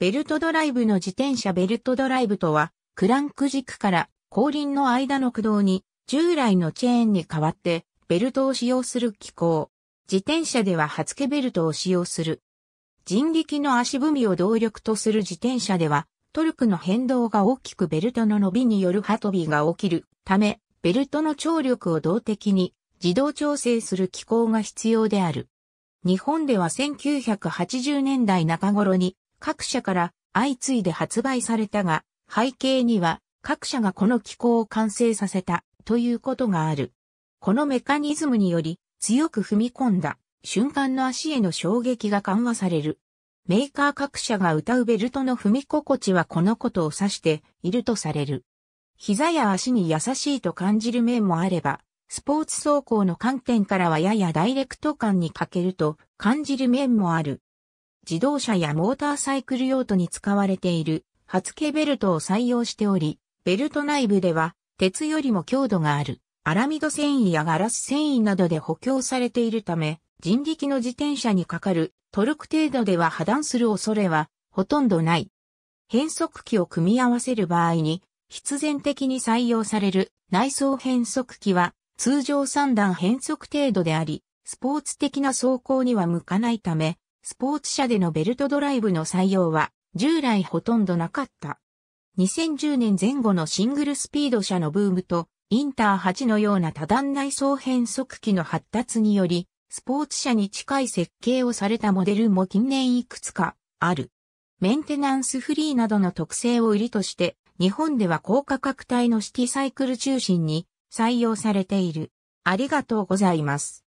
ベルトドライブの自転車ベルトドライブとは、クランク軸から後輪の間の駆動に従来のチェーンに代わってベルトを使用する機構。自転車では刃付けベルトを使用する。人力の足踏みを動力とする自転車では、トルクの変動が大きくベルトの伸びによる刃飛びが起きるため、ベルトの張力を動的に自動調整する機構が必要である。日本では1980年代中頃に各社から相次いで発売されたが、背景には各社がこの機構を完成させたということがある。このメカニズムにより強く踏み込んだ瞬間の足への衝撃が緩和される。メーカー各社が歌うベルトの踏み心地はこのことを指しているとされる。膝や足に優しいと感じる面もあれば、スポーツ走行の観点からはややダイレクト感に欠けると感じる面もある。自動車やモーターサイクル用途に使われている発ケベルトを採用しており、ベルト内部では鉄よりも強度があるアラミド繊維やガラス繊維などで補強されているため、人力の自転車にかかるトルク程度では破断する恐れはほとんどない。変速機を組み合わせる場合に、必然的に採用される内装変速機は通常3段変速程度であり、スポーツ的な走行には向かないため、スポーツ車でのベルトドライブの採用は従来ほとんどなかった。2010年前後のシングルスピード車のブームとインター8のような多段内装変速機の発達により、スポーツ車に近い設計をされたモデルも近年いくつかある。メンテナンスフリーなどの特性を売りとして、日本では高価格帯のシティサイクル中心に採用されている。ありがとうございます。